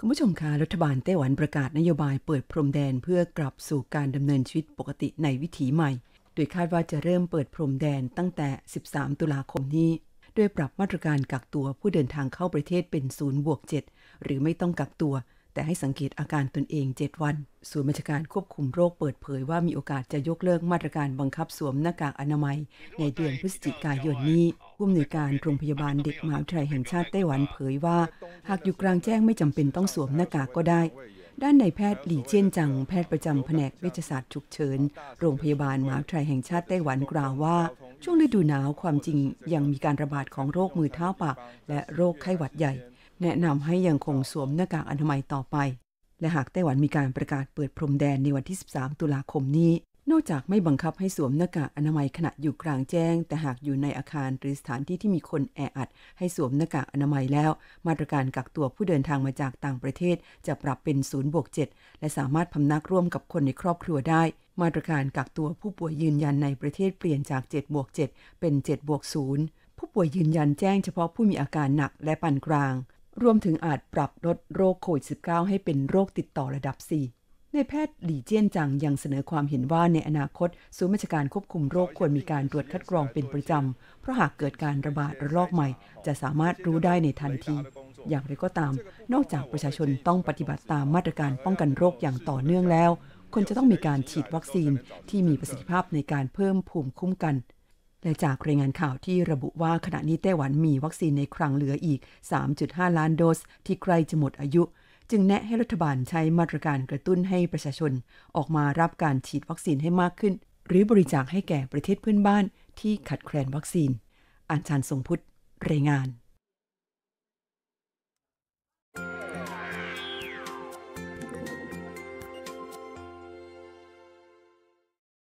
คุณผู้ชมคะรัฐบาลไต้หวันประกาศนโยบายเปิดพรมแดนเพื่อกลับสู่การดำเนินชีวิตปกติในวิถีใหม่ โดยคาดว่าจะเริ่มเปิดพรมแดนตั้งแต่ 13 ตุลาคมนี้ โดยปรับมาตรการกักตัวผู้เดินทางเข้าประเทศเป็นศูนย์บวก 7 หรือไม่ต้องกักตัว แต่ให้สังเกตอาการตนเอง 7 วันศูนย์รญชการควบคุมโรคเปิดเผยว่ามีโอกาสจะยกเลิกมาตรการบังคับสวมหน้ากากอนามัยในเดือนพฤศจิกายนนี้ผู้อำนวยการโรงพยาบาลเด็กมหาวิทยาลัยแห่งชาติไต้หวันเผยว่า หากอยู่กลางแจ้งไม่จำเป็นต้องสวมหน้ากากก็ได้ ด้านในแพทย์หลี่เจียนจัง แพทย์ประจำแผนกเวชศาสตร์ฉุกเฉิน โรงพยาบาลมหาวิทยาลัยแห่งชาติไต้หวันกล่าวว่า ช่วงฤดูหนาวความจริงยังมีการระบาดของโรคมือเท้าปากและโรคไข้หวัดใหญ่ แนะนำให้ยังคงสวมหน้ากากอนามัยต่อไป และหากไต้หวันมีการประกาศเปิดพรมแดนในวันที่13 ตุลาคมนี้นอกจากไม่บังคับให้สวมหน้ากากอนามัยขณะอยู่กลางแจ้ง แต่หากอยู่ในอาคารหรือสถานที่ที่มีคนแออัดให้สวมหน้ากากอนามัยแล้ว มาตรการกักตัวผู้เดินทางมาจากต่างประเทศจะปรับเป็น0ูนบวกเและสามารถพำนักร่วมกับคนในครอบครัวได้ มาตรการกักตัวผู้ป่วยยืนยันในประเทศเปลี่ยนจาก7บวก7 เป็น7บวก0ผู้ป่วยยืนยันแจ้งเฉพาะผู้มีอาการหนักและปานกลางรวมถึงอาจปรับลดโรคโควิด -19 ให้เป็นโรคติดต่อระดับ 4นแพทย์หลี่เจี้ยนจังยังเสนอความเห็นว่าในอนาคตศูนย์ราชการควบคุมโรคควรมีการตรวจคัดกรองเป็นประจำ เพราะหากเกิดการระบาดระลอกใหม่ จะสามารถรู้ได้ในทันที อย่างไรก็ตาม นอกจากประชาชนต้องปฏิบัติตามมาตรการป้องกันโรคอย่างต่อเนื่องแล้ว คนจะต้องมีการฉีดวัคซีนที่มีประสิทธิภาพในการเพิ่มภูมิคุ้มกันและจากรายงานข่าวที่ระบุว่าขณะนี้ไต้หวันมีวัคซีนในคลังเหลืออีก 3.5 ล้านโดส ที่ใกล้จะหมดอายุจึงแนะให้รัฐบาลใช้มาตรการกระตุ้นให้ประชาชน ออกมารับการฉีดวัคซีนให้มากขึ้น หรือบริจาคให้แก่ประเทศเพื่อนบ้าน ที่ขัดแคลนวัคซีนอาจารย์ทรงพุทธรายงาน